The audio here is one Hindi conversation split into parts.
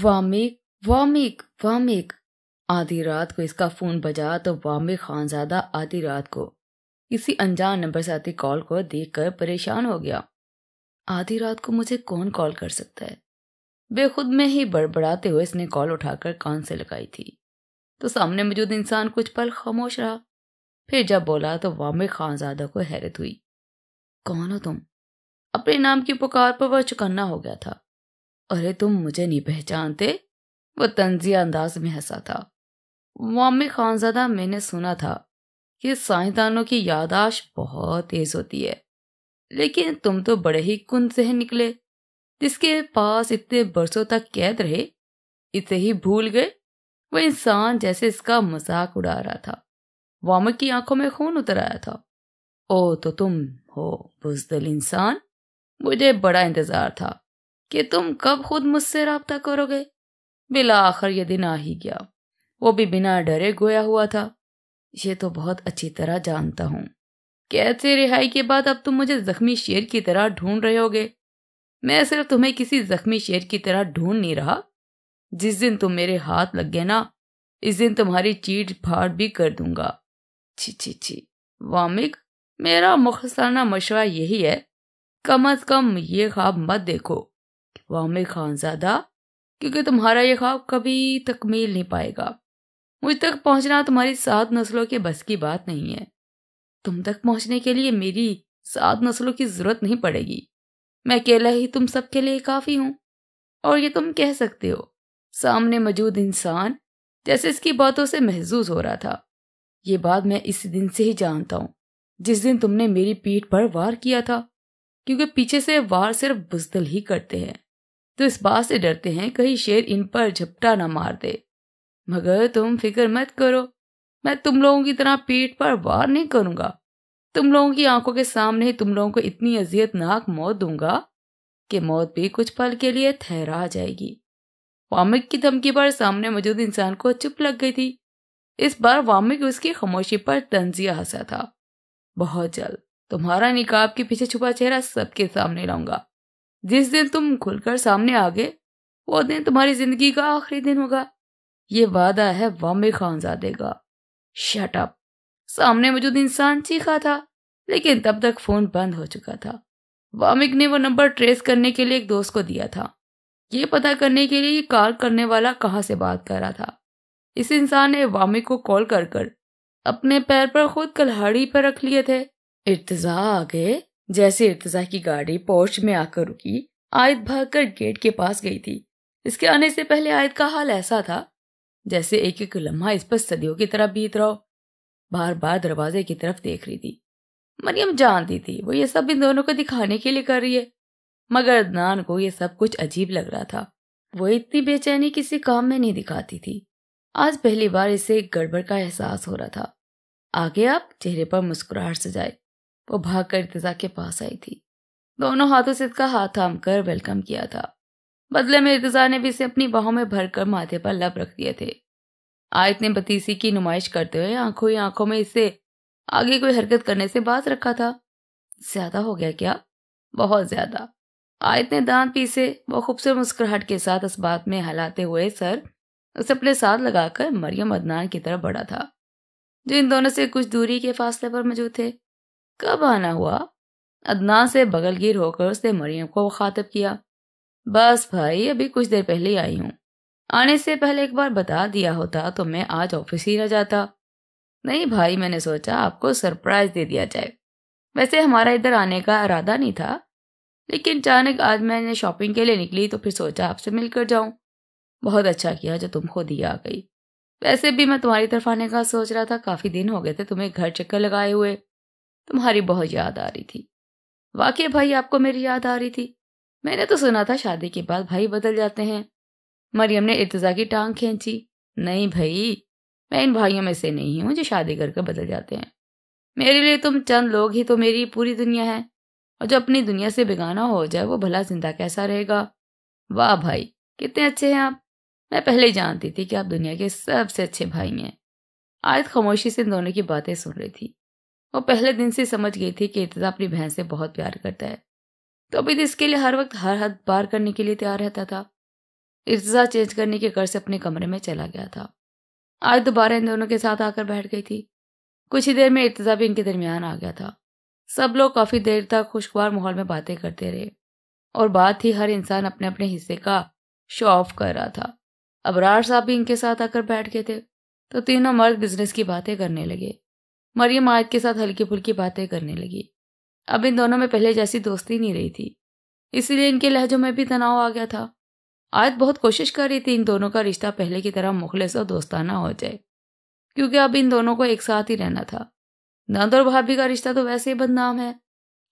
वामिक वामिक वामिक आधी रात को इसका फोन बजा तो वामिक खानजादा आधी रात को इसी अनजान नंबर से आती कॉल को देखकर परेशान हो गया आधी रात को मुझे कौन कॉल कर सकता है बेखुद में ही बड़बड़ाते हुए इसने कॉल उठाकर कान से लगाई थी तो सामने मौजूद इंसान कुछ पल खामोश रहा फिर जब बोला तो वामिक खानजादा को हैरत हुई कौन हो तुम अपने नाम की पुकार पर वह चुकन्ना हो गया था अरे तुम मुझे नहीं पहचानते वो तंजिया अंदाज में हंसा था मामी खानजादा मैंने सुना था कि साइंसदानों की यादाश्त बहुत तेज होती है लेकिन तुम तो बड़े ही कुंद से निकले जिसके पास इतने बरसों तक कैद रहे इसे ही भूल गए वो इंसान जैसे इसका मजाक उड़ा रहा था वामक की आंखों में खून उतर आया था ओ तो तुम हो बुजदल इंसान मुझे बड़ा इंतजार था कि तुम कब खुद मुझसे रबता करोगे बिला आखिर ये दिन आ ही गया वो भी बिना डरे गोया हुआ था ये तो बहुत अच्छी तरह जानता हूँ कैसे रिहाई के बाद अब तुम मुझे जख्मी शेर की तरह ढूंढ रहे होगे मैं सिर्फ तुम्हें किसी जख्मी शेर की तरह ढूंढ नहीं रहा जिस दिन तुम मेरे हाथ लग गए ना इस दिन तुम्हारी चीट फाड़ भी कर दूंगा छी छी छी वामिक मेरा मुखसाना मशवरा यही है कम अज कम ये ख्वाब मत देखो खान ज्यादा क्योंकि तुम्हारा ये ख्वाब कभी तकमील नहीं पाएगा मुझ तक पहुंचना तुम्हारी सात नस्लों के बस की बात नहीं है तुम तक पहुंचने के लिए मेरी सात नस्लों की जरूरत नहीं पड़ेगी मैं अकेला ही तुम सबके लिए काफ़ी हूँ और ये तुम कह सकते हो सामने मौजूद इंसान जैसे इसकी बातों से महसूस हो रहा था ये बात मैं इस दिन से ही जानता हूँ जिस दिन तुमने मेरी पीठ पर वार किया था क्योंकि पीछे से वार सिर्फ बुजदल ही करते हैं तो इस बात से डरते हैं कहीं शेर इन पर झपटा ना मार दे मगर तुम फिक्र मत करो मैं तुम लोगों की तरह पीठ पर वार नहीं करूंगा तुम लोगों की आंखों के सामने तुम लोगों को इतनी अजियतनाक मौत दूंगा कि मौत भी कुछ पल के लिए ठहरा जाएगी वामिक की धमकी पर सामने मौजूद इंसान को चुप लग गई थी इस बार वामिक उसकी खामोशी पर तंजिया हंसा था बहुत जल्द तुम्हारा निकाब के पीछे छुपा चेहरा सबके सामने लाऊंगा जिस दिन तुम खुलकर सामने आ गए वो दिन तुम्हारी जिंदगी का आखिरी दिन होगा ये वादा है वामे खानजादे का शट अप सामने मौजूद इंसान चीखा था लेकिन तब तक फोन बंद हो चुका था वामिक ने वो नंबर ट्रेस करने के लिए एक दोस्त को दिया था ये पता करने के लिए कॉल करने वाला कहाँ से बात कर रहा था इस इंसान ने वामिक को कॉल कर कर अपने पैर पर खुद कलहाड़ी पर रख लिए थे इर्तजा आ गए जैसे इर्तजा की गाड़ी पोर्च में आकर रुकी आयत भागकर गेट के पास गई थी इसके आने से पहले आयत का हाल ऐसा था जैसे एक एक लम्हा इस पर सदियों की तरह बीत रहा हो बार बार दरवाजे की तरफ देख रही थी मरियम जानती थी वो ये सब इन दोनों को दिखाने के लिए कर रही है मगर अदनान को ये सब कुछ अजीब लग रहा था वो इतनी बेचैनी किसी काम में नहीं दिखाती थी आज पहली बार इसे एक गड़बड़ का एहसास हो रहा था आगे आप चेहरे पर मुस्कुराहट सजाए वो भागकर इर्तजा के पास आई थी दोनों हाथों से इसका हाथ थाम कर वेलकम किया था बदले में इर्तजा ने भी इसे अपनी बाहों में भरकर माथे पर लब रख दिए थे आयत ने बतीसी की नुमाइश करते हुए आंखों ही आंखों में इसे आगे कोई हरकत करने से बात रखा था ज्यादा हो गया क्या बहुत ज्यादा आयत ने दांत पीसे वो खूबसूरत मुस्कुराहट के साथ इस बात में हलाते हुए सर उसे अपने साथ लगाकर मरियम अदनान की तरफ बढ़ा था जो इन दोनों से कुछ दूरी के फासले पर मौजूद थे कब आना हुआ अदनान से बगलगीर होकर उसने मरियम को मुखातब किया बस भाई अभी कुछ देर पहले आई हूँ आने से पहले एक बार बता दिया होता तो मैं आज ऑफिस ही न जाता नहीं भाई मैंने सोचा आपको सरप्राइज दे दिया जाए वैसे हमारा इधर आने का इरादा नहीं था लेकिन अचानक आज मैंने शॉपिंग के लिए निकली तो फिर सोचा आपसे मिलकर जाऊं बहुत अच्छा किया जो तुम खुद ही आ गई वैसे भी मैं तुम्हारी तरफ आने का सोच रहा था काफी दिन हो गए थे तुम्हें घर चक्कर लगाए हुए तुम्हारी बहुत याद आ रही थी वाकई भाई आपको मेरी याद आ रही थी मैंने तो सुना था शादी के बाद भाई बदल जाते हैं मरियम ने इर्तजा की टांग खींची नहीं भाई मैं इन भाइयों में से नहीं हूँ जो शादी करके बदल जाते हैं मेरे लिए तुम चंद लोग ही तो मेरी पूरी दुनिया है और जो अपनी दुनिया से बेगाना हो जाए वो भला जिंदा कैसा रहेगा वाह भाई कितने अच्छे हैं आप मैं पहले ही जानती थी कि आप दुनिया के सबसे अच्छे भाई हैं आज खामोशी से दोनों की बातें सुन रही थी वो पहले दिन से समझ गई थी कि इर्तजा अपनी बहन से बहुत प्यार करता है तो अभी तो इसके लिए हर वक्त हर हद पार करने के लिए तैयार रहता था इर्तजा चेंज करने के कर से अपने कमरे में चला गया था आज दोबारा इन दोनों के साथ आकर बैठ गई थी कुछ ही देर में इर्तजा भी इनके दरमियान आ गया था सब लोग काफी देर तक खुशगवार माहौल में बातें करते रहे और बात ही हर इंसान अपने अपने हिस्से का शो ऑफ कर रहा था अबरार साहब भी इनके साथ आकर बैठ गए थे तो तीनों मर्द बिजनेस की बातें करने लगे मरियम आयत के साथ हल्की फुल्की बातें करने लगी अब इन दोनों में पहले जैसी दोस्ती नहीं रही थी इसीलिए इनके लहजों में भी तनाव आ गया था आयत बहुत कोशिश कर रही थी इन दोनों का रिश्ता पहले की तरह मुखलिस और दोस्ताना हो जाए क्योंकि अब इन दोनों को एक साथ ही रहना था नंद और भाभी का रिश्ता तो वैसे ही बदनाम है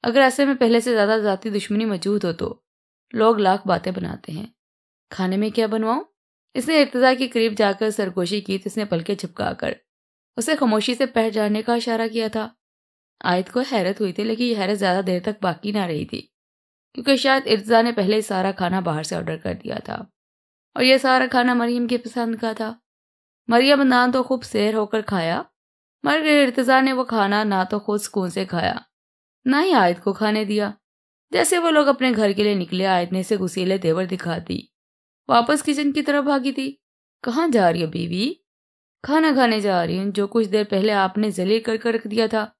अगर ऐसे में पहले से ज़्यादा जाति दुश्मनी मौजूद हो तो लोग लाख बातें बनाते हैं खाने में क्या बनवाऊं इसने इतजा के करीब जाकर सरगोशी की तो इसने पलके छिपका कर उसे खामोशी से पहर जाने का इशारा किया था आयत को हैरत हुई थी लेकिन यह हैरत ज़्यादा देर तक बाकी ना रही थी क्योंकि शायद इर्जा ने पहले सारा खाना बाहर से ऑर्डर कर दिया था और यह सारा खाना मरीम के पसंद का था मरियम ना तो खूब सैर होकर खाया मगर इर्तज़ा ने वो खाना ना तो खुद सुकून से खाया ना ही आयत को खाने दिया जैसे वो लोग अपने घर के लिए निकले आयत ने इसे गुसीले देवर दिखा दी वापस किचन की तरफ भागी थी कहाँ जा रही है बीवी खाना खाने जा रही हूँ जो कुछ देर पहले आपने जलील करके रख दिया था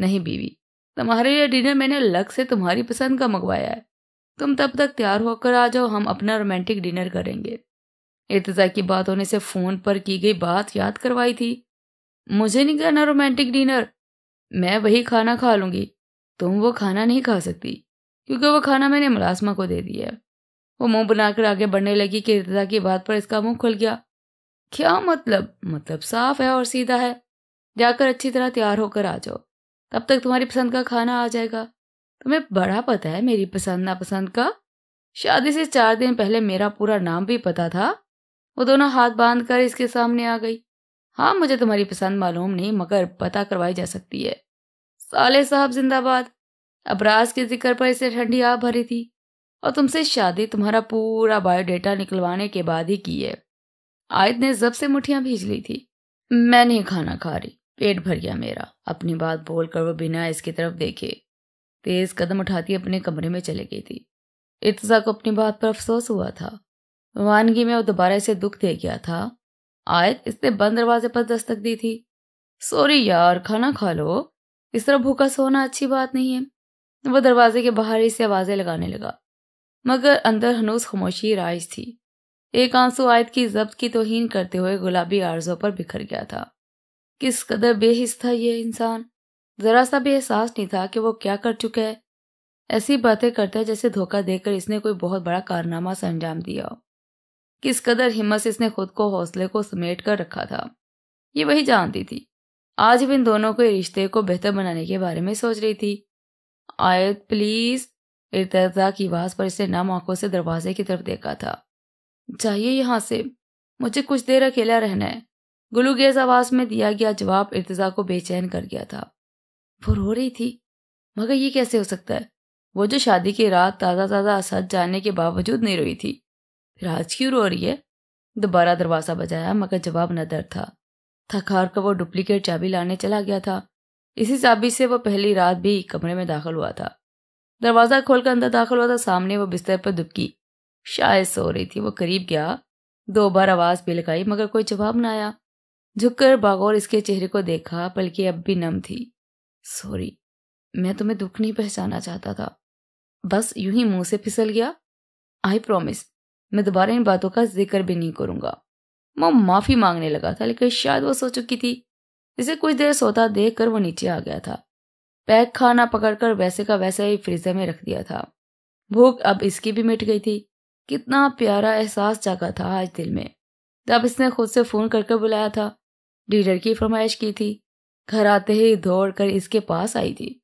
नहीं बीवी तुम्हारे लिए डिनर मैंने अलग से तुम्हारी पसंद का मंगवाया है तुम तब तक तैयार होकर आ जाओ हम अपना रोमांटिक डिनर करेंगे इर्तजा की बात होने से फ़ोन पर की गई बात याद करवाई थी मुझे नहीं करना रोमांटिक डिनर मैं वही खाना खा लूँगी तुम वो खाना नहीं खा सकती क्योंकि वो खाना मैंने मुलाजमा को दे दिया है वो मुंह बनाकर आगे बढ़ने लगी कि इर्तजा की बात पर इसका मुंह खुल गया क्या मतलब मतलब साफ है और सीधा है जाकर अच्छी तरह तैयार होकर आ जाओ तब तक तुम्हारी पसंद का खाना आ जाएगा तुम्हें बड़ा पता है मेरी पसंद नापसंद का शादी से चार दिन पहले मेरा पूरा नाम भी पता था वो दोनों हाथ बांध कर इसके सामने आ गई हाँ मुझे तुम्हारी पसंद मालूम नहीं मगर पता करवाई जा सकती है साले साहब जिंदाबाद अबराज के जिक्र पर इसे ठंडी आ भरी थी और तुमसे शादी तुम्हारा पूरा बायोडेटा निकलवाने के बाद ही की है आयत ने जब से मुठियां भेज ली थी मैं नहीं खाना खा रही पेट भर गया मेरा अपनी बात बोलकर वह बिना इसकी तरफ देखे तेज कदम उठाती अपने कमरे में चले गई थी इर्तजा को अपनी बात पर अफसोस हुआ था वानगी में वो दोबारा इसे दुख दे गया था आयत इसने बंद दरवाजे पर दस्तक दी थी सॉरी यार खाना खा लो इस तरह भूखा सोना अच्छी बात नहीं है वह दरवाजे के बाहर ही से आवाज़ें लगाने लगा मगर अंदर हनूस खामोशी राज थी एक आंसू आयत की जब्त की तोहीन करते हुए गुलाबी आर्जों पर बिखर गया था किस कदर बेहिस था यह इंसान जरा सा भी एहसास नहीं था कि वो क्या कर चुका है ऐसी बातें करता है जैसे धोखा देकर इसने कोई बहुत बड़ा कारनामा से अंजाम दिया किस कदर हिम्मत से इसने खुद को हौसले को समेट कर रखा था ये वही जानती थी आज भी इन दोनों के रिश्ते को बेहतर बनाने के बारे में सोच रही थी आयत प्लीज इर्तजा की आवाज पर इसने नम आंखों से दरवाजे की तरफ देखा था जाइए यहाँ से मुझे कुछ देर अकेला रहना है गुलूगेज आवाज में दिया गया जवाब इर्तजा को बेचैन कर गया था वो रो रही थी मगर ये कैसे हो सकता है वो जो शादी की रात ताज़ा ताज़ा असद जाने के बावजूद नहीं रोई थी फिर आज क्यों रो रही है दोबारा दरवाज़ा बजाया मगर जवाब न दर था थकार कर वो डुप्लीकेट चाबी लाने चला गया था इसी चाबी से वो पहली रात भी कमरे में दाखिल हुआ था दरवाज़ा खोलकर अंदर दाखिल हुआ था सामने वो बिस्तर पर दुबकी शायद सो रही थी वो करीब गया दो बार आवाज़ भी लगाई मगर कोई जवाब ना आया झुककर बागौर इसके चेहरे को देखा बल्कि अब भी नम थी सॉरी मैं तुम्हें दुख नहीं पहचाना चाहता था बस यूं ही मुंह से फिसल गया आई प्रॉमिस मैं दोबारा इन बातों का जिक्र भी नहीं करूंगा मैं माफ़ी मांगने लगा था लेकिन शायद वो सो चुकी थी इसे कुछ देर सोता देख कर वो नीचे आ गया था पैक खाना पकड़कर वैसे का वैसा ही फ्रीजर में रख दिया था भूख अब इसकी भी मिट गई थी कितना प्यारा एहसास जागा था आज दिल में तब इसने खुद से फ़ोन करके बुलाया था डीलर की फरमाइश की थी घर आते ही दौड़ कर इसके पास आई थी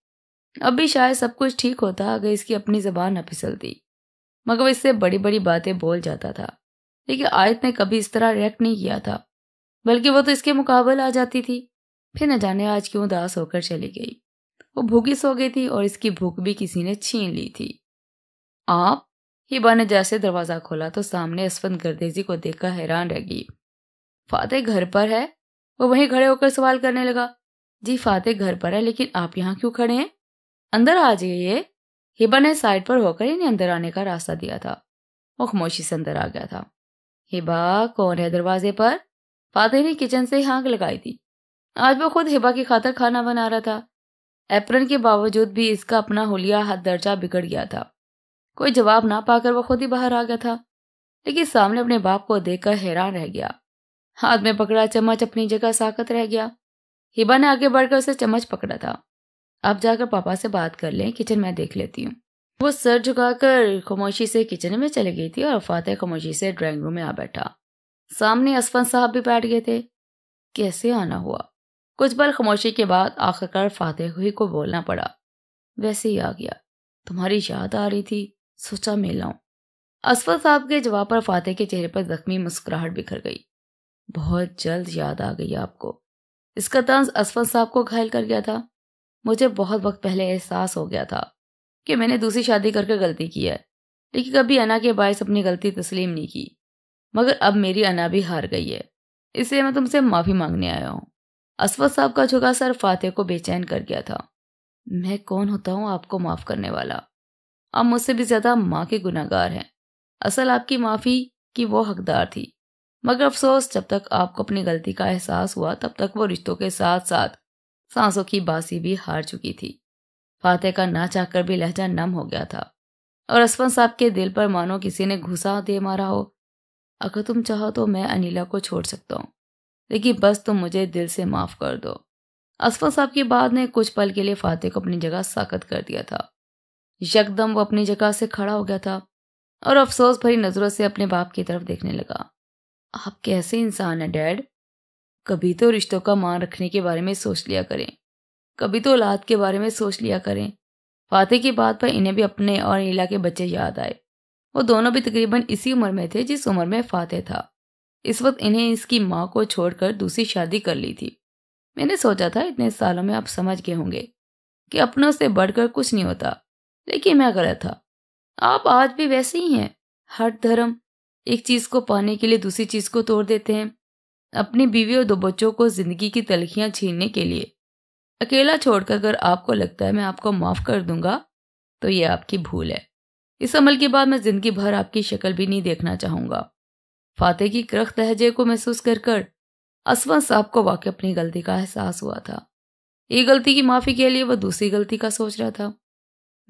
अब भी शायद सब कुछ ठीक होता अगर इसकी अपनी ज़बान न फिसलती मगर वह इससे बड़ी बड़ी बातें बोल जाता था लेकिन आयत ने कभी इस तरह रिएक्ट नहीं किया था बल्कि वो तो इसके मुकाबले आ जाती थी फिर न जाने आज क्यों उदास होकर चली गई वो भूखी सो गई थी और इसकी भूख भी किसी ने छीन ली थी आप हिबा ने जैसे दरवाज़ा खोला तो सामने असवंत गर्देजी को देखकर हैरान रह गई फातेह घर पर है वो वहीं खड़े होकर सवाल करने लगा जी फातेह घर पर है लेकिन आप यहाँ क्यों खड़े हैं अंदर आ जाइए हिबा ने साइड पर होकर इन्हें अंदर आने का रास्ता दिया था वो खामोशी से अंदर आ गया था हिबा कौन है दरवाजे पर फातेह ने किचन से हाँक लगाई थी आज वो खुद हिबा की खातर खाना बना रहा था एप्रन के बावजूद भी इसका अपना होलिया हद दर्जा बिगड़ गया था कोई जवाब ना पाकर वह खुद ही बाहर आ गया था लेकिन सामने अपने बाप को देखकर हैरान रह गया हाथ में पकड़ा चम्मच अपनी जगह साकत रह गया हिबा ने आगे बढ़कर उसे चम्मच पकड़ा था अब जाकर पापा से बात कर लें किचन में देख लेती हूँ वो सर झुकाकर खामोशी से किचन में चली गई थी और फातह खामोशी से ड्राइंग रूम में आ बैठा सामने असफन साहब भी बैठ गए थे कैसे आना हुआ कुछ पल खामोशी के बाद आखिरकार फातह हुई को बोलना पड़ा वैसे ही आ गया तुम्हारी याद आ रही थी सोचा मैं लाऊं असफर साहब के जवाब पर फातेह के चेहरे पर जख्मी मुस्कुराहट बिखर गई बहुत जल्द याद आ गई आपको इसका तंज असफर साहब को घायल कर गया था मुझे बहुत वक्त पहले एहसास हो गया था कि मैंने दूसरी शादी करके गलती की है लेकिन कभी अना के बायस अपनी गलती तस्लीम नहीं की मगर अब मेरी अना भी हार गई है इसलिए मैं तुमसे माफ़ी मांगने आया हूँ असफर साहब का झुका सर फातेह को बेचैन कर गया था मैं कौन होता हूँ आपको माफ़ करने वाला आप मुझसे भी ज्यादा माँ के गुनागार हैं असल आपकी माफ़ी की वो हकदार थी मगर अफसोस जब तक आपको अपनी गलती का एहसास हुआ तब तक वो रिश्तों के साथ साथ सांसों की बासी भी हार चुकी थी फातह का ना चाहकर भी लहजा नम हो गया था और असवंत साहब के दिल पर मानो किसी ने घुसा दे मारा हो अगर तुम चाहो तो मैं अनिला को छोड़ सकता हूँ लेकिन बस तुम मुझे दिल से माफ कर दो असवंत साहब की बात ने कुछ पल के लिए फातह को अपनी जगह साकत कर दिया था यकदम वो अपनी जगह से खड़ा हो गया था और अफसोस भरी नजरों से अपने बाप की तरफ देखने लगा आप कैसे इंसान हैं डैड कभी तो रिश्तों का मान रखने के बारे में सोच लिया करें कभी तो औलाद के बारे में सोच लिया करें फातेह की बात पर इन्हें भी अपने और नीला के बच्चे याद आए वो दोनों भी तकरीबन इसी उम्र में थे जिस उम्र में फाते था इस वक्त इन्हें इसकी माँ को छोड़कर दूसरी शादी कर ली थी मैंने सोचा था इतने सालों में आप समझ गए होंगे कि अपनों से बढ़कर कुछ नहीं होता लेकिन मैं गलत था आप आज भी वैसे ही हैं हर धर्म एक चीज को पाने के लिए दूसरी चीज को तोड़ देते हैं अपनी बीवी और दो बच्चों को जिंदगी की तलखियां छीनने के लिए अकेला छोड़कर अगर आपको लगता है मैं आपको माफ कर दूंगा तो ये आपकी भूल है इस अमल के बाद मैं जिंदगी भर आपकी शक्ल भी नहीं देखना चाहूंगा फाते की क्रख लहजे को महसूस कर कर असवा साहब को वाकई अपनी गलती का एहसास हुआ था एक गलती की माफी के लिए वह दूसरी गलती का सोच रहा था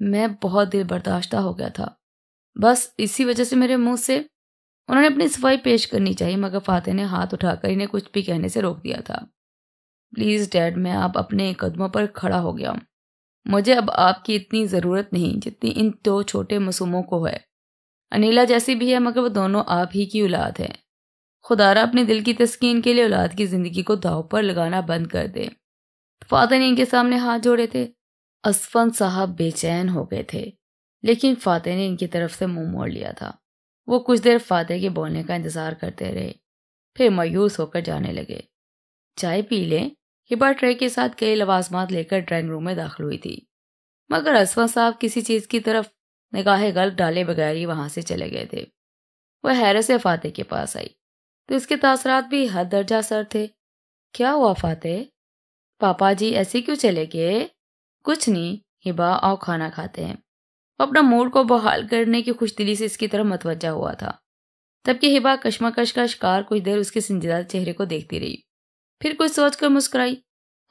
मैं बहुत दिल बर्दाश्ता हो गया था बस इसी वजह से मेरे मुंह से उन्होंने अपनी सफाई पेश करनी चाहिए मगर फाते ने हाथ उठाकर इन्हें कुछ भी कहने से रोक दिया था प्लीज़ डैड मैं आप अपने कदमों पर खड़ा हो गया हूँ मुझे अब आपकी इतनी ज़रूरत नहीं जितनी इन दो छोटे मासूमों को है अनिला जैसी भी है मगर वो दोनों आप ही की औलाद है खुदारा अपने दिल की तस्कीन के लिए औलाद की ज़िंदगी को दाव पर लगाना बंद कर दे फादर ने इनके सामने हाथ जोड़े थे असफन साहब बेचैन हो गए थे लेकिन फाते ने इनकी तरफ से मुंह मोड़ लिया था वो कुछ देर फातेह के बोलने का इंतज़ार करते रहे फिर मायूस होकर जाने लगे चाय पी लें हिबा ट्रे के साथ कई लवाजमात लेकर ड्राइंग रूम में दाखिल हुई थी मगर असफन साहब किसी चीज़ की तरफ निगाह गल डाले बगैर ही वहां से चले गए थे वह हैरत से फातेह के पास आई तो इसके तासरात भी हद दर्जा सर थे क्या हुआ फातेह पापा जी ऐसे क्यों चले गए कुछ नहीं हिबा आओ खाना खाते हैं वो अपना मूड को बहाल करने की खुश दिली से इसकी तरफ मतवजा हुआ था तबकि हिबा कश्मकश का शिकार कुछ देर उसके संजीदा चेहरे को देखती रही फिर कुछ सोच कर मुस्कुराई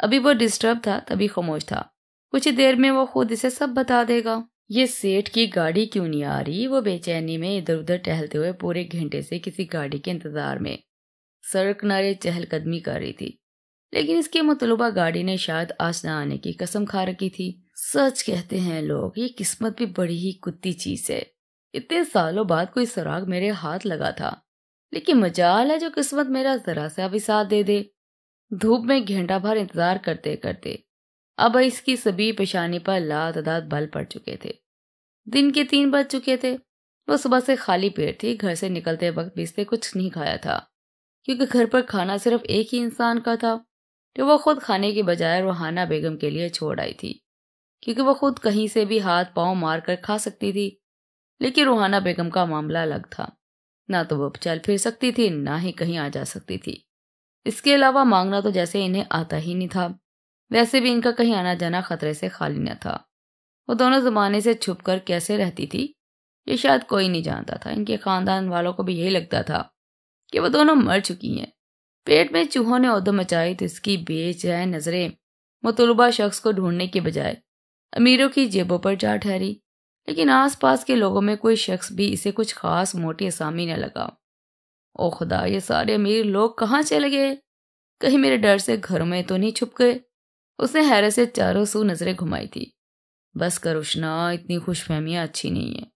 अभी वो डिस्टर्ब था तभी खामोश था कुछ ही देर में वो खुद इसे सब बता देगा ये सेठ की गाड़ी क्यों नहीं आ रही वो बेचैनी में इधर उधर टहलते हुए पूरे घंटे से किसी गाड़ी के इंतजार में सड़क नारे चहलकदमी कर रही थी लेकिन इसके मतलूबा गाड़ी ने शायद आज न आने की कसम खा रखी थी सच कहते हैं लोग ये किस्मत भी बड़ी ही कुत्ती चीज है इतने सालों बाद कोई सुराग मेरे हाथ लगा था लेकिन मजाल है जो किस्मत मेरा जरा सा भी साथ दे दे धूप में घंटा भर इंतजार करते करते अब इसकी सभी पेशानी पर लातदाद बल पड़ चुके थे दिन के तीन बज चुके थे वो सुबह से खाली पेट थी घर से निकलते वक्त भी इसने कुछ नहीं खाया था क्योंकि घर पर खाना सिर्फ एक ही इंसान का था जो वह खुद खाने की बजाय रोहाना बेगम के लिए छोड़ आई थी क्योंकि वह खुद कहीं से भी हाथ पांव मार कर खा सकती थी लेकिन रोहाना बेगम का मामला अलग था ना तो वह चल फिर सकती थी ना ही कहीं आ जा सकती थी इसके अलावा मांगना तो जैसे इन्हें आता ही नहीं था वैसे भी इनका कहीं आना जाना खतरे से खाली न था वो दोनों जमाने से छुप कर कैसे रहती थी ये शायद कोई नहीं जानता था इनके खानदान वालों को भी यही लगता था कि वह दोनों मर चुकी हैं पेट में चूहों ने उदम मचाई तो इसकी बेचैन नजरें मुतलबा शख्स को ढूंढने के बजाय अमीरों की जेबों पर जा ठहरी लेकिन आसपास के लोगों में कोई शख्स भी इसे कुछ खास मोटी आसामी न लगा ओ खुदा ये सारे अमीर लोग कहाँ चले गए कहीं मेरे डर से घर में तो नहीं छुप गए उसने हैरत से चारों सू नजरें घुमाई थी बस करो इतनी खुशफहमियाँ अच्छी नहीं है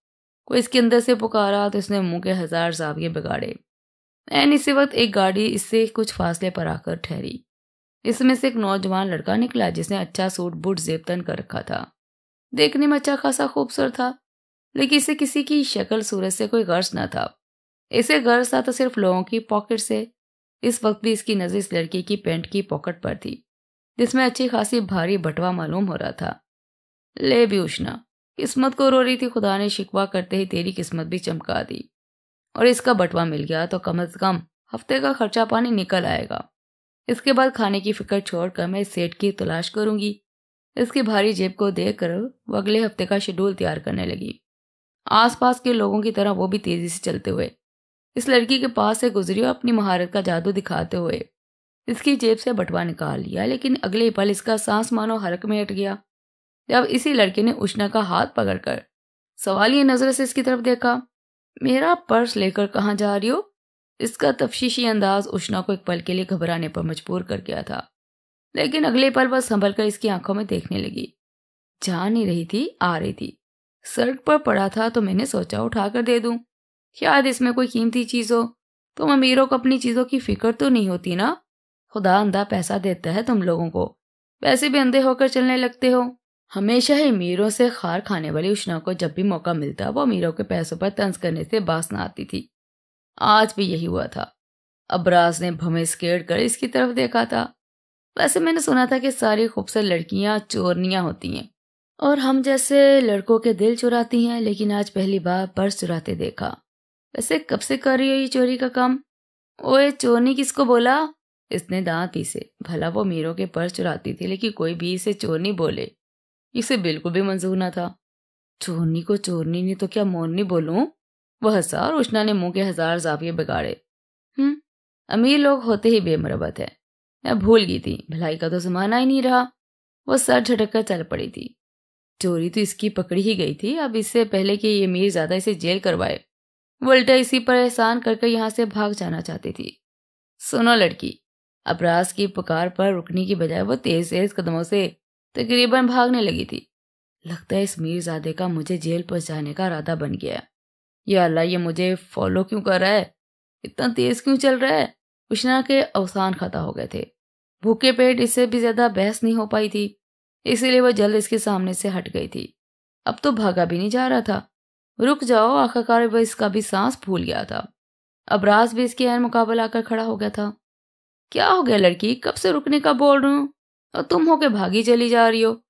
कोई इसके अंदर से पुकारा तो इसने मुंह के हजार जाविये बिगाड़े एन इसी वक्त एक गाड़ी इससे कुछ फासले पर आकर ठहरी इसमें से एक नौजवान लड़का निकला जिसने अच्छा सूट बूट जेब तन कर रखा था देखने में अच्छा खासा खूबसूरत था लेकिन इसे किसी की शक्ल सूरत से कोई गर्ज न था इसे गर्ज था तो सिर्फ लोगों की पॉकेट से इस वक्त भी इसकी नज़र इस लड़की की पेंट की पॉकेट पर थी जिसमें अच्छी खासी भारी बटवा मालूम हो रहा था ले भी उष्णा किस्मत को रो रही थी खुदा ने शिकवा करते ही तेरी किस्मत भी चमका दी और इसका बटवा मिल गया तो कम से कम हफ्ते का खर्चा पानी निकल आएगा इसके बाद खाने की फिक्र छोड़कर मैं सेठ की तलाश करूंगी इसकी भारी जेब को देख कर वो अगले हफ्ते का शेड्यूल तैयार करने लगी आसपास के लोगों की तरह वो भी तेजी से चलते हुए इस लड़की के पास से गुजरी और अपनी महारत का जादू दिखाते हुए इसकी जेब से बटवा निकाल लिया लेकिन अगले पल इसका सांस मानो हरक में हट गया जब इसी लड़के ने उष्णा का हाथ पकड़कर सवालिया नजर से इसकी तरफ देखा मेरा पर्स लेकर कहाँ जा रही हो इसका तफशीशी अंदाज उष्णा को एक पल के लिए घबराने पर मजबूर कर गया था लेकिन अगले पल वह संभल कर इसकी आंखों में देखने लगी जा नहीं रही थी आ रही थी सड़क पर पड़ा था तो मैंने सोचा उठा कर दे दूं शायद इसमें कोई कीमती चीज़ हो तुम तो अमीरों को अपनी चीज़ों की फिक्र तो नहीं होती ना खुदा अंधा पैसा देता है तुम लोगों को वैसे भी अंधे होकर चलने लगते हो हमेशा ही मीरों से खार खाने वाली उष्णा को जब भी मौका मिलता वो मीरों के पैसों पर तंज करने से बास ना आती थी आज भी यही हुआ था अबराज ने भमे स्केट कर इसकी तरफ देखा था वैसे मैंने सुना था कि सारी खूबसूरत लड़कियां चोरनियां होती हैं और हम जैसे लड़कों के दिल चुराती हैं लेकिन आज पहली बार पर्स चुराते देखा वैसे कब से कर रही हो ये चोरी का काम ओए चोरनी किसको बोला इसने दांत पीसे भला वो मीरों के पर्स चुराती थी लेकिन कोई भी इसे चोरनी बोले इसे बिल्कुल भी मंजूर ना था चोरनी को चोरनी ने तो क्या मोरनी बोलूं वह हंसा और उष्णा ने मुंह के हजार जाविये बिगाड़े हम्म अमीर लोग होते ही बेमरबत है मैं भूल गई थी भलाई का तो जमाना ही नहीं रहा वह सर झटक कर चल पड़ी थी चोरी तो इसकी पकड़ी ही गई थी अब इससे पहले कि ये मीर ज्यादा इसे जेल करवाए वो उल्टा इसी पर एहसान करके यहाँ से भाग जाना चाहती थी सुनो लड़की अपराध की पुकार पर रुकने की बजाय वो तेज तेज कदमों से तकरीबन भागने लगी थी लगता है इस मीरजादे का मुझे जेल पर जाने का इरादा बन गया है ये अल्लाह ये मुझे फॉलो क्यों कर रहा है इतना तेज क्यों चल रहा है उशना के अवसान खत्म हो गए थे भूखे पेट इससे भी ज्यादा बहस नहीं हो पाई थी इसीलिए वह जल्द इसके सामने से हट गई थी अब तो भागा भी नहीं जा रहा था रुक जाओ आखिरकार वह इसका भी सांस भूल गया था अब रास भी इसके अन मुकाबला आकर खड़ा हो गया था क्या हो गया लड़की कब से रुकने का बोल रहा हूँ और तो तुम होके भागी चली जा रही हो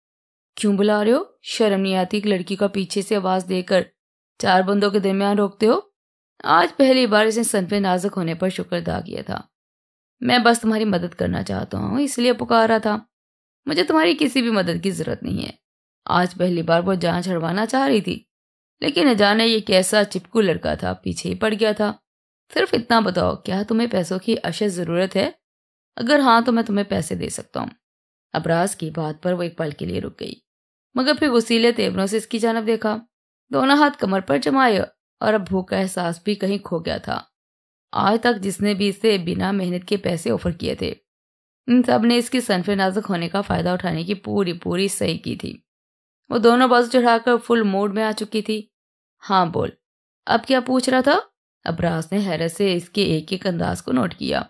क्यों बुला रहे हो शर्म नहीं आती एक लड़की का पीछे से आवाज देकर चार बंदों के दरमियान रोकते हो आज पहली बार इसने सन पे नाजुक होने पर शुक्र अदा किया था मैं बस तुम्हारी मदद करना चाहता हूँ इसलिए पुकारा था मुझे तुम्हारी किसी भी मदद की जरूरत नहीं है आज पहली बार वो जान छड़वाना चाह रही थी लेकिन अजाने ये कैसा चिपकू लड़का था पीछे ही पड़ गया था सिर्फ इतना बताओ क्या तुम्हें पैसों की अशद ज़रूरत है अगर हाँ तो मैं तुम्हें पैसे दे सकता हूँ अपराज की बात पर वो एक पल के लिए रुक गई मगर फिर गुसीले तेवरों से इसकी जानब देखा दोनों हाथ कमर पर जमाए और अब भूख का एहसास भी कहीं खो गया था आज तक जिसने भी इसे बिना मेहनत के पैसे ऑफर किए थे इन सब ने इसकी सनफे नाजुक होने का फायदा उठाने की पूरी पूरी सही की थी वो दोनों बाजू चढ़ाकर फुल मूड में आ चुकी थी हाँ बोल अब क्या पूछ रहा था अबराज ने हैरत से इसके एक एक अंदाज को नोट किया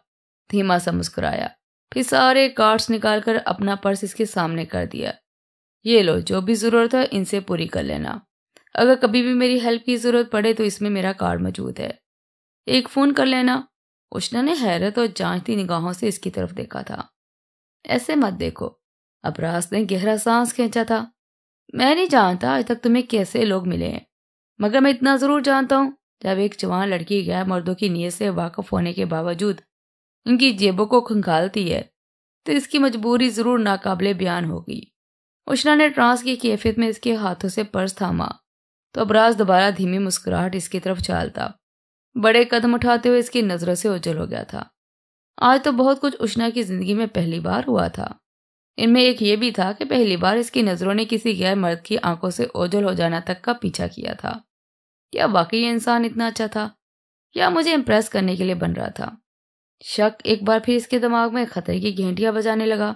धीमा सा मुस्कुराया फिर सारे कार्ड्स निकालकर अपना पर्स इसके सामने कर दिया ये लो जो भी ज़रूरत है इनसे पूरी कर लेना अगर कभी भी मेरी हेल्प की ज़रूरत पड़े तो इसमें मेरा कार्ड मौजूद है एक फ़ोन कर लेना उष्णा ने हैरत और जांचती निगाहों से इसकी तरफ देखा था ऐसे मत देखो अपराज ने गहरा सांस खींचा था मैं नहीं जानता आज तक तुम्हें कैसे लोग मिले हैं मगर मैं इतना ज़रूर जानता हूँ जब एक जवान लड़की गैर मर्दों की नीयत से वाकफ होने के बावजूद उनकी जेबों को खंगालती है तो इसकी मजबूरी ज़रूर नाकाबले बयान होगी उष्णा ने ट्रांस की कैफियत में इसके हाथों से पर्स थामा तो अबराज दोबारा धीमी मुस्कुराहट इसकी तरफ चालता बड़े कदम उठाते हुए इसकी नज़रों से उजल हो गया था आज तो बहुत कुछ उष्णा की ज़िंदगी में पहली बार हुआ था इनमें एक ये भी था कि पहली बार इसकी नज़रों ने किसी गैर मर्द की आंखों से ओझल हो जाना तक का पीछा किया था क्या वाकई इंसान इतना अच्छा था या मुझे इम्प्रेस करने के लिए बन रहा था शक एक बार फिर इसके दिमाग में खतरे की घेंटियां बजाने लगा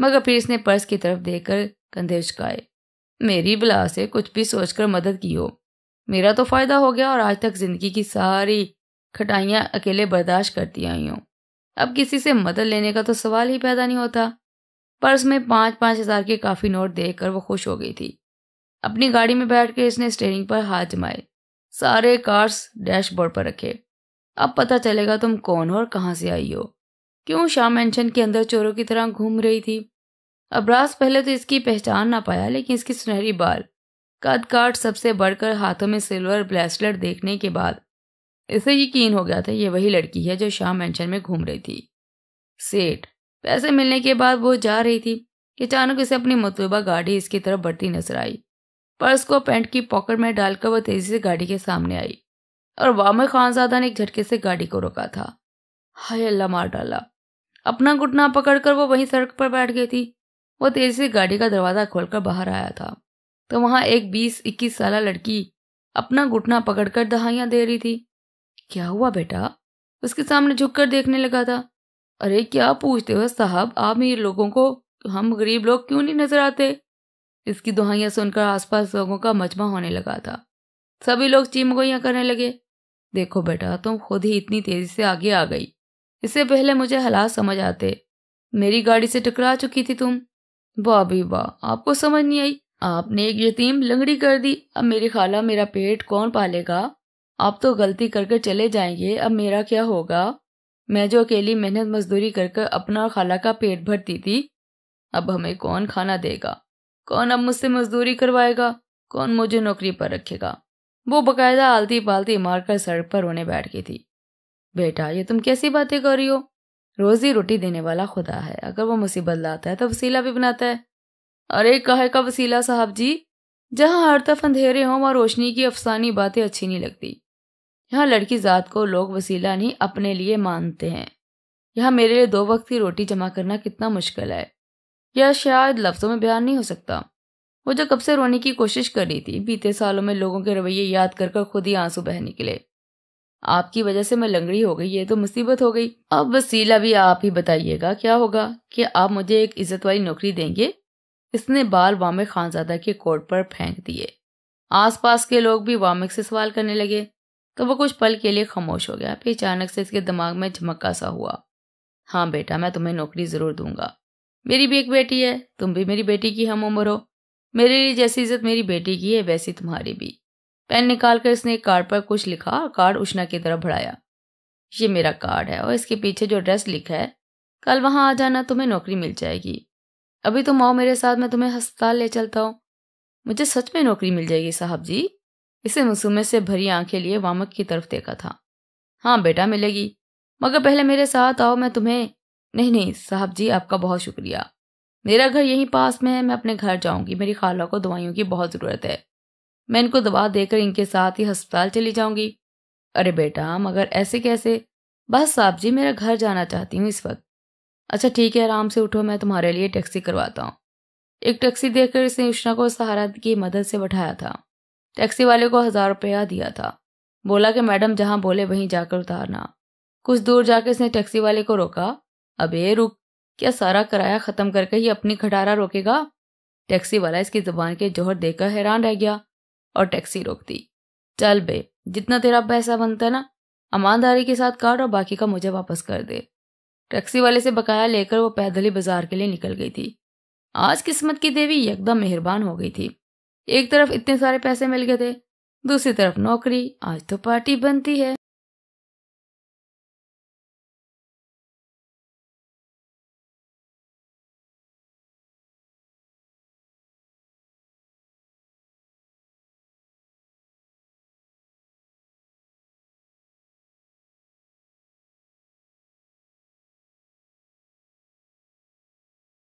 मगर फिर इसने पर्स की तरफ देखकर कंधे उचकाए मेरी बला से कुछ भी सोचकर मदद की हो मेरा तो फ़ायदा हो गया और आज तक ज़िंदगी की सारी खटाइयां अकेले बर्दाश्त करती आई हूं अब किसी से मदद लेने का तो सवाल ही पैदा नहीं होता पर्स में पांच पांच हज़ार के काफ़ी नोट देख कर वो खुश हो गई थी अपनी गाड़ी में बैठ कर इसने स्टेयरिंग पर हाथ जमाए सारे कार्स डैशबोर्ड पर रखे अब पता चलेगा तुम कौन हो और कहाँ से आई हो क्यों शाह मैंशन के अंदर चोरों की तरह घूम रही थी अब्रास पहले तो इसकी पहचान ना पाया लेकिन इसकी सुनहरी बाल कद काट सबसे बढ़कर हाथों में सिल्वर ब्रेसलेट देखने के बाद इसे यकीन हो गया था ये वही लड़की है जो शाह मैंशन में घूम रही थी सेठ पैसे मिलने के बाद वो जा रही थी कि अचानक इसे अपनी मतलूबा गाड़ी इसकी तरफ बढ़ती नजर आई पर्स को पैंट की पॉकेट में डालकर वह तेजी से गाड़ी के सामने आई और वामे खानजादा ने एक झटके से गाड़ी को रोका था हाय अल्लाह मार डाला अपना घुटना पकड़कर वो वहीं सड़क पर बैठ गई थी वो तेजी से गाड़ी का दरवाज़ा खोलकर बाहर आया था तो वहाँ एक बीस इक्कीस साल लड़की अपना घुटना पकड़कर दहाइयाँ दे रही थी क्या हुआ बेटा उसके सामने झुककर देखने लगा था अरे क्या पूछते हो साहब आप अमीर लोगों को हम गरीब लोग क्यों नहीं नजर आते इसकी दुहाइयाँ सुनकर आसपास लोगों का मजमा होने लगा था सभी लोग चीमगोइयाँ करने लगे देखो बेटा तुम खुद ही इतनी तेजी से आगे आ गई इससे पहले मुझे हालात समझ आते मेरी गाड़ी से टकरा चुकी थी तुम वाह भी वाह आपको समझ नहीं आई आपने एक यतीम लंगड़ी कर दी अब मेरी खाला मेरा पेट कौन पालेगा आप तो गलती करके चले जाएंगे अब मेरा क्या होगा मैं जो अकेली मेहनत मजदूरी कर कर अपना और खाला का पेट भरती थी अब हमें कौन खाना देगा कौन अब मुझसे मजदूरी करवाएगा कौन मुझे नौकरी पर रखेगा वो बकायदा आलती पालती मारकर सड़क पर रोने बैठ गई थी बेटा ये तुम कैसी बातें कर रही हो रोजी रोटी देने वाला खुदा है अगर वो मुसीबत लाता है तो वसीला भी बनाता है अरे कहे का वसीला साहब जी जहाँ हर तरफ अंधेरे हों वहाँ रोशनी की अफसानी बातें अच्छी नहीं लगती यहाँ लड़की जात को लोग वसीला नहीं अपने लिए मानते हैं यहाँ मेरे लिए दो वक्त की रोटी जमा करना कितना मुश्किल है यह शायद लफ्ज़ों में बयान नहीं हो सकता वो जो कब से रोने की कोशिश कर रही थी बीते सालों में लोगों के रवैये याद कर कर खुद ही आंसू बह निकले आपकी वजह से मैं लंगड़ी हो गई है तो मुसीबत हो गई अब वसीला भी आप ही बताइएगा क्या होगा कि आप मुझे एक इज्जत वाली नौकरी देंगे इसने बाल वामिक खानजादा के कोट पर फेंक दिए आसपास के लोग भी वामिक से सवाल करने लगे तो वो कुछ पल के लिए खामोश हो गया फिर अचानक से इसके दिमाग में झमक्का सा हुआ हाँ बेटा मैं तुम्हें नौकरी जरूर दूंगा मेरी भी एक बेटी है तुम भी मेरी बेटी की हम उम्र हो मेरे लिए जैसी इज्जत मेरी बेटी की है वैसी तुम्हारी भी पेन निकालकर इसने एक कार्ड पर कुछ लिखा और कार्ड उष्णा की तरफ बढ़ाया ये मेरा कार्ड है और इसके पीछे जो एड्रेस लिखा है कल वहां आ जाना तुम्हें नौकरी मिल जाएगी अभी तुम आओ मेरे साथ मैं तुम्हें अस्पताल ले चलता हूँ मुझे सच में नौकरी मिल जाएगी साहब जी इसे मुसूमे से भरी आंखें लिए वामक की तरफ देखा था हाँ बेटा मिलेगी मगर पहले मेरे साथ आओ मैं तुम्हें नहीं नहीं साहब जी आपका बहुत शुक्रिया मेरा घर यहीं पास में है मैं अपने घर जाऊंगी मेरी खाला को दवाइयों की बहुत ज़रूरत है मैं इनको दवा देकर इनके साथ ही अस्पताल चली जाऊंगी अरे बेटा मगर ऐसे कैसे बस साहब जी मेरा घर जाना चाहती हूँ इस वक्त अच्छा ठीक है आराम से उठो मैं तुम्हारे लिए टैक्सी करवाता हूँ एक टैक्सी देकर इसने उष्णा को सहारा की मदद से बैठाया था टैक्सी वाले को हज़ार रुपया दिया था बोला कि मैडम जहाँ बोले वहीं जाकर उतारना कुछ दूर जाकर इसने टैक्सी वाले को रोका अबे रुक क्या सारा किराया खत्म करके ही अपनी खटारा रोकेगा टैक्सी वाला इसकी जुबान के जोहर देखकर हैरान रह गया और टैक्सी रोक दी चल बे जितना तेरा पैसा बनता है ना ईमानदारी के साथ काट और बाकी का मुझे वापस कर दे टैक्सी वाले से बकाया लेकर वो पैदल ही बाजार के लिए निकल गई थी आज किस्मत की देवी एकदम मेहरबान हो गई थी एक तरफ इतने सारे पैसे मिल गए थे दूसरी तरफ नौकरी आज तो पार्टी बनती है